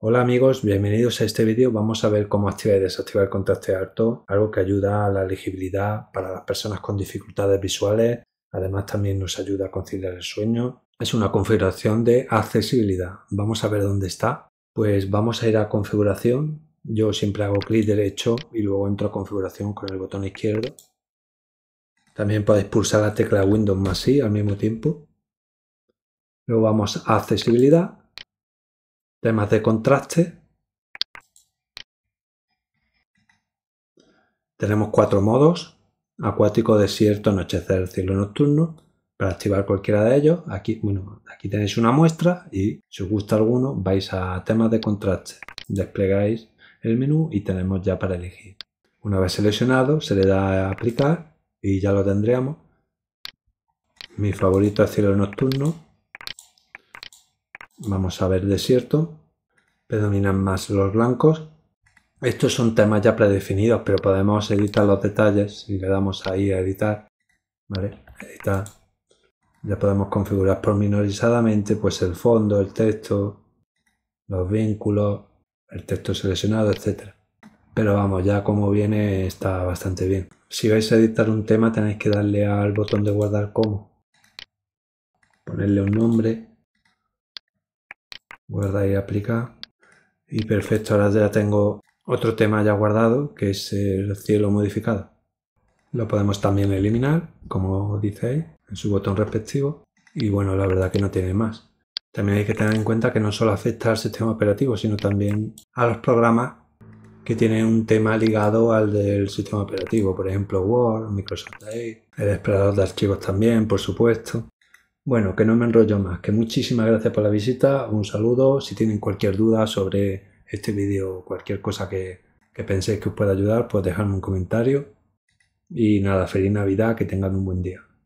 Hola amigos, bienvenidos a este vídeo. Vamos a ver cómo activar y desactivar el contraste alto, algo que ayuda a la legibilidad para las personas con dificultades visuales. Además también nos ayuda a conciliar el sueño. Es una configuración de accesibilidad. Vamos a ver dónde está. Pues vamos a ir a configuración. Yo siempre hago clic derecho y luego entro a configuración con el botón izquierdo. También podéis pulsar la tecla Windows más I al mismo tiempo. Luego vamos a accesibilidad temas de contraste. Tenemos cuatro modos, acuático, desierto, anochecer, cielo nocturno. Para activar cualquiera de ellos, aquí, aquí tenéis una muestra y si os gusta alguno vais a temas de contraste, desplegáis el menú y tenemos ya para elegir. Una vez seleccionado se le da a aplicar y ya lo tendríamos. Mi favorito es cielo nocturno, Vamos a ver desierto. Predominan más los blancos. Estos son temas ya predefinidos, pero podemos editar los detalles si le damos ahí a editar. ¿Vale? Editar. Ya podemos configurar pormenorizadamente pues el fondo, el texto, los vínculos, el texto seleccionado, etc. Pero vamos, ya como viene está bastante bien. Si vais a editar un tema tenéis que darle al botón de guardar como. Ponerle un nombre guarda y aplica. Y perfecto, ahora ya tengo otro tema ya guardado, que es el cielo modificado. Lo podemos también eliminar, como dice en su botón respectivo. Y bueno, la verdad que no tiene más. También hay que tener en cuenta que no solo afecta al sistema operativo, sino también a los programas que tienen un tema ligado al del sistema operativo. Por ejemplo, Word, Microsoft Edge, el explorador de archivos también, por supuesto. Bueno, que no me enrollo más, que muchísimas gracias por la visita, un saludo, si tienen cualquier duda sobre este vídeo, cualquier cosa que, que penséis que os pueda ayudar, pues dejadme un comentario. Y nada, feliz Navidad, que tengan un buen día.